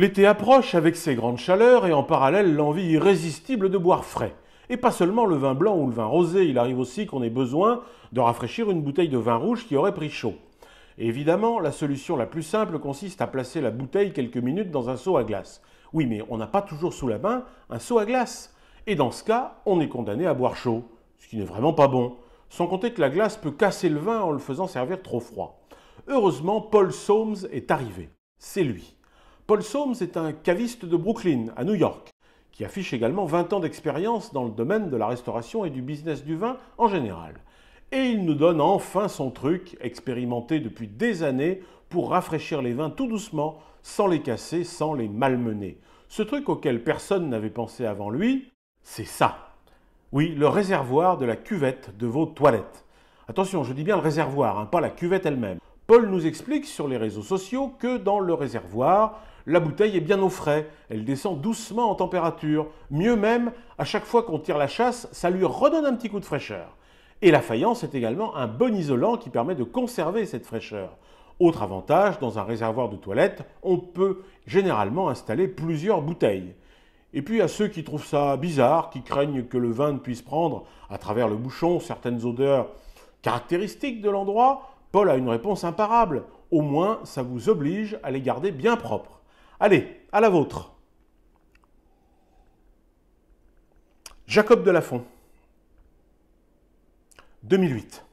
L'été approche avec ses grandes chaleurs et en parallèle l'envie irrésistible de boire frais. Et pas seulement le vin blanc ou le vin rosé, il arrive aussi qu'on ait besoin de rafraîchir une bouteille de vin rouge qui aurait pris chaud. évidemment, la solution la plus simple consiste à placer la bouteille quelques minutes dans un seau à glace. Oui, mais on n'a pas toujours sous la main un seau à glace. Et dans ce cas, on est condamné à boire chaud, ce qui n'est vraiment pas bon. Sans compter que la glace peut casser le vin en le faisant servir trop froid. Heureusement, Paul Soames est arrivé. C'est lui. Paul Soames est un caviste de Brooklyn, à New York, qui affiche également 20 ans d'expérience dans le domaine de la restauration et du business du vin en général. Et il nous donne enfin son truc, expérimenté depuis des années, pour rafraîchir les vins tout doucement, sans les casser, sans les malmener. Ce truc auquel personne n'avait pensé avant lui, c'est ça. Oui, le réservoir de la cuvette de vos toilettes. Attention, je dis bien le réservoir, hein, pas la cuvette elle-même. Paul nous explique sur les réseaux sociaux que dans le réservoir, la bouteille est bien au frais, elle descend doucement en température. Mieux même, à chaque fois qu'on tire la chasse, ça lui redonne un petit coup de fraîcheur. Et la faïence est également un bon isolant qui permet de conserver cette fraîcheur. Autre avantage, dans un réservoir de toilette, on peut généralement installer plusieurs bouteilles. Et puis à ceux qui trouvent ça bizarre, qui craignent que le vin ne puisse prendre à travers le bouchon certaines odeurs caractéristiques de l'endroit, Paul a une réponse imparable. Au moins, ça vous oblige à les garder bien propres. Allez, à la vôtre. Jacob Delafont, 2008.